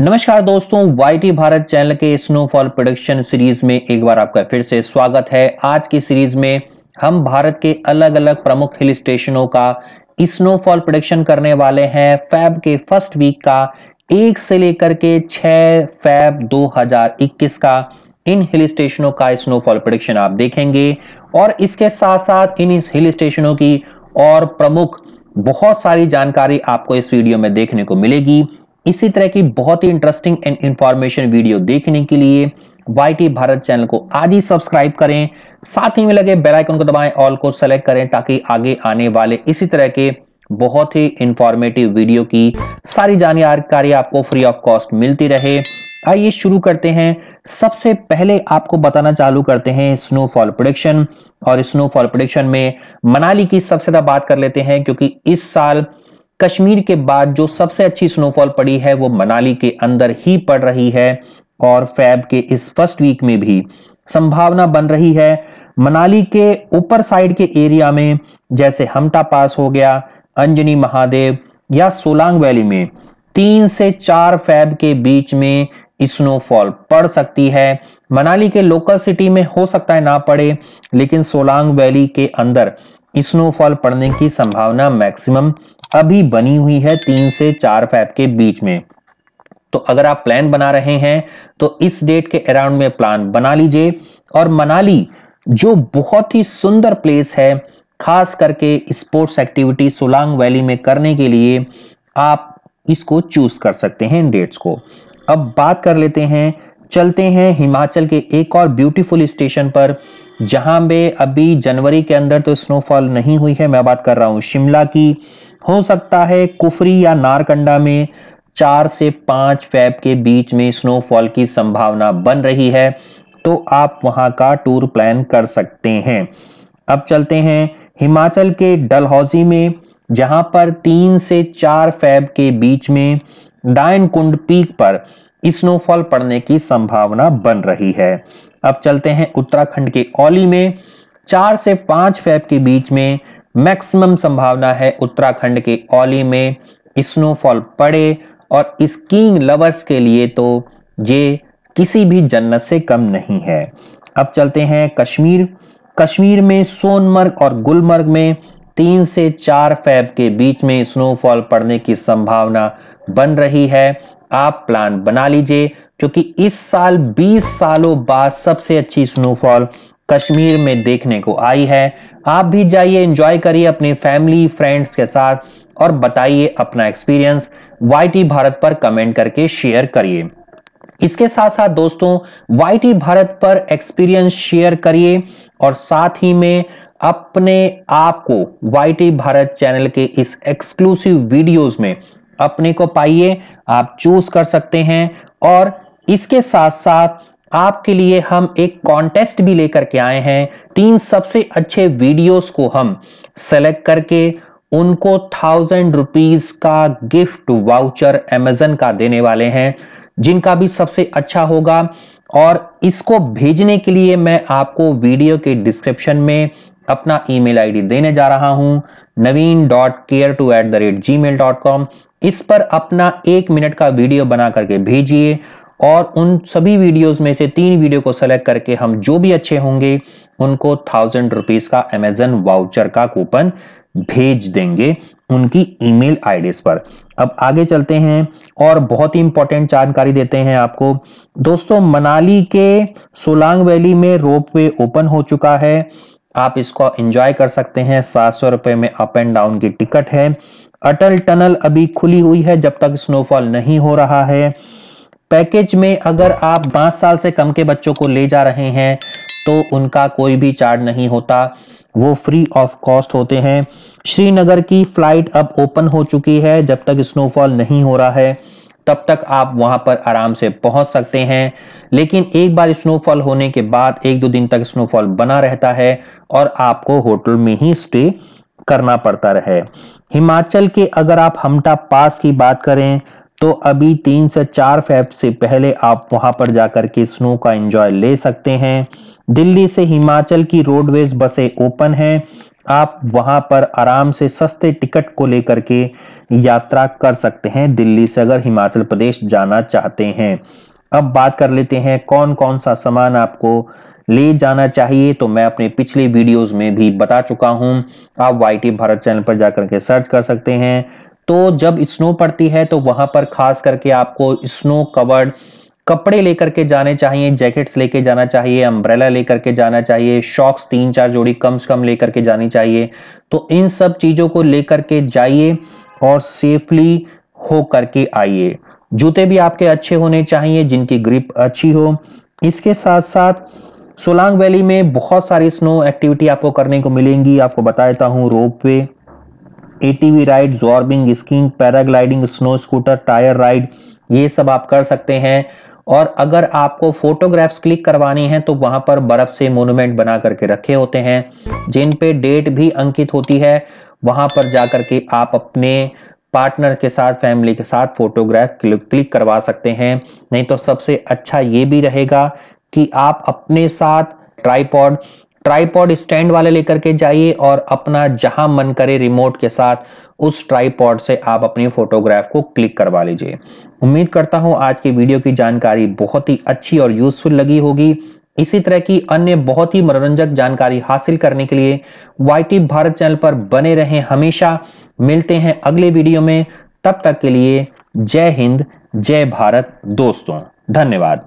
नमस्कार दोस्तों YT Bharat channel के स्नोफॉल प्रोडक्शन सीरीज में एक बार आपका फिर से स्वागत है आज की सीरीज में हम भारत के अलग अलग प्रमुख हिल स्टेशनों का स्नोफॉल प्रोडक्शन करने वाले हैं फैब के फर्स्ट वीक का एक से लेकर के छ फैब 2021 का इन हिल स्टेशनों का स्नोफॉल प्रोडक्शन आप देखेंगे और इसके साथ साथ इन हिल स्टेशनों की और प्रमुख बहुत सारी जानकारी आपको इस वीडियो में देखने को मिलेगी इसी तरह की बहुत ही इंटरेस्टिंग एंड इंफॉर्मेशन वीडियो देखने के लिए YT भारत चैनल को आज ही सब्सक्राइब करें साथ ही में लगे बेल आइकन को दबाएं ऑल को सेलेक्ट करें ताकि आगे आने वाले इसी तरह के बहुत ही इंफॉर्मेटिव वीडियो की सारी जानकारी आपको फ्री ऑफ कॉस्ट मिलती रहे आइए शुरू करते हैं सबसे पहले आपको बताना चालू करते हैं स्नोफॉल प्रोडिक्शन और स्नोफॉल प्रोडिक्शन में मनाली की सबसे ज्यादा बात कर लेते हैं क्योंकि इस साल कश्मीर के बाद जो सबसे अच्छी स्नोफॉल पड़ी है वो मनाली के अंदर ही पड़ रही है और फैब के इस फर्स्ट वीक में भी संभावना बन रही है मनाली के ऊपर साइड के एरिया में जैसे हमटा पास हो गया अंजनी महादेव या सोलांग वैली में तीन से चार फैब के बीच में स्नोफॉल पड़ सकती है मनाली के लोकल सिटी में हो सकता है ना पड़े लेकिन सोलांग वैली के अंदर स्नोफॉल पड़ने की संभावना मैक्सिमम अभी बनी हुई है तीन से चार फैब के बीच में तो अगर आप प्लान बना रहे हैं तो इस डेट के अराउंड में प्लान बना लीजिए और मनाली जो बहुत ही सुंदर प्लेस है खास करके स्पोर्ट्स एक्टिविटी सोलांग वैली में करने के लिए आप इसको चूज कर सकते हैं इन डेट्स को अब बात कर लेते हैं चलते हैं हिमाचल के एक और ब्यूटीफुल स्टेशन पर जहां पे अभी जनवरी के अंदर तो स्नोफॉल नहीं हुई है मैं बात कर रहा हूँ शिमला की हो सकता है कुफरी या नारकंडा में चार से पांच फैब के बीच में स्नोफॉल की संभावना बन रही है तो आप वहां का टूर प्लान कर सकते हैं अब चलते हैं हिमाचल के डलहौजी में जहां पर तीन से चार फैब के बीच में डायन कुंड पीक पर स्नोफॉल पड़ने की संभावना बन रही है अब चलते हैं उत्तराखंड के औली में चार से पांच फैब के बीच में मैक्सिमम संभावना है उत्तराखंड के ओली में स्नोफॉल पड़े और स्कीइंग लवर्स के लिए तो ये किसी भी जन्नत से कम नहीं है अब चलते हैं कश्मीर कश्मीर में सोनमर्ग और गुलमर्ग में तीन से चार फैब के बीच में स्नोफॉल पड़ने की संभावना बन रही है आप प्लान बना लीजिए क्योंकि इस साल 20 सालों बाद सबसे अच्छी स्नोफॉल कश्मीर में देखने को आई है आप भी जाइए एंजॉय करिए अपने फैमिली फ्रेंड्स के साथ और बताइए अपना एक्सपीरियंस वाई भारत पर कमेंट करके शेयर करिए इसके साथ साथ दोस्तों वाई भारत पर एक्सपीरियंस शेयर करिए और साथ ही में अपने आप को वाई भारत चैनल के इस एक्सक्लूसिव वीडियोस में अपने को पाइए आप चूज कर सकते हैं और इसके साथ साथ आपके लिए हम एक कॉन्टेस्ट भी लेकर के आए हैं तीन सबसे अच्छे वीडियोस को हम सेलेक्ट करके उनको थाउजेंड रुपीज का गिफ्ट वाउचर एमेजन का देने वाले हैं जिनका भी सबसे अच्छा होगा और इसको भेजने के लिए मैं आपको वीडियो के डिस्क्रिप्शन में अपना ईमेल आईडी देने जा रहा हूं Naveen dot care two at the rate G mail dot com इस पर अपना एक मिनट का वीडियो बना करके भेजिए और उन सभी वीडियोस में से तीन वीडियो को सेलेक्ट करके हम जो भी अच्छे होंगे उनको थाउजेंड रुपीज का अमेजन वाउचर का कूपन भेज देंगे उनकी ईमेल आईडीज पर अब आगे चलते हैं और बहुत ही इंपॉर्टेंट जानकारी देते हैं आपको दोस्तों मनाली के सोलांग वैली में रोप वे ओपन हो चुका है आप इसको एंजॉय कर सकते हैं सात सौ रुपए में अप एंड डाउन की टिकट है अटल टनल अभी खुली हुई है जब तक स्नोफॉल नहीं हो रहा है पैकेज में अगर आप पाँच साल से कम के बच्चों को ले जा रहे हैं तो उनका कोई भी चार्ज नहीं होता वो फ्री ऑफ कॉस्ट होते हैं श्रीनगर की फ्लाइट अब ओपन हो चुकी है जब तक स्नोफॉल नहीं हो रहा है तब तक आप वहां पर आराम से पहुंच सकते हैं लेकिन एक बार स्नोफॉल होने के बाद एक दो दिन तक स्नोफॉल बना रहता है और आपको होटल में ही स्टे करना पड़ता रहे हिमाचल के अगर आप हमटा पास की बात करें तो अभी तीन से चार फेब से पहले आप वहां पर जाकर के स्नो का एंजॉय ले सकते हैं दिल्ली से हिमाचल की रोडवेज बसें ओपन हैं आप वहां पर आराम से सस्ते टिकट को लेकर के यात्रा कर सकते हैं दिल्ली से अगर हिमाचल प्रदेश जाना चाहते हैं अब बात कर लेते हैं कौन कौन सा सामान आपको ले जाना चाहिए तो मैं अपने पिछले वीडियोस में भी बता चुका हूं आप वाई भारत चैनल पर जाकर के सर्च कर सकते हैं तो जब स्नो पड़ती है तो वहां पर खास करके आपको स्नो कवर्ड कपड़े लेकर के जाने चाहिए जैकेट्स लेके जाना चाहिए अम्ब्रेला लेकर के जाना चाहिए शॉक्स तीन चार जोड़ी कम से कम लेकर के जानी चाहिए तो इन सब चीज़ों को लेकर के जाइए और सेफली हो करके आइए जूते भी आपके अच्छे होने चाहिए जिनकी ग्रिप अच्छी हो इसके साथ साथ सोलांग वैली में बहुत सारी स्नो एक्टिविटी आपको करने को मिलेंगी आपको बता देता हूँ ropeway ATV ride zorbing skiing paragliding snow scooter tyre ride ये सब आप कर सकते हैं और अगर आपको फोटोग्राफ्स क्लिक करवानी है तो वहां पर बर्फ से मोनूमेंट बना करके रखे होते हैं जिन पे डेट भी अंकित होती है वहां पर जाकर के आप अपने पार्टनर के साथ फैमिली के साथ फोटोग्राफ क्लिक करवा सकते हैं नहीं तो सबसे अच्छा ये भी रहेगा कि आप अपने साथ ट्राईपॉड ट्राईपॉड स्टैंड वाले लेकर के जाइए और अपना जहां मन करे रिमोट के साथ उस ट्राईपॉड से आप अपनी फोटोग्राफ को क्लिक करवा लीजिए उम्मीद करता हूं आज की वीडियो की जानकारी बहुत ही अच्छी और यूजफुल लगी होगी इसी तरह की अन्य बहुत ही मनोरंजक जानकारी हासिल करने के लिए वाई भारत चैनल पर बने रहें हमेशा मिलते हैं अगले वीडियो में तब तक के लिए जय हिंद जय भारत दोस्तों धन्यवाद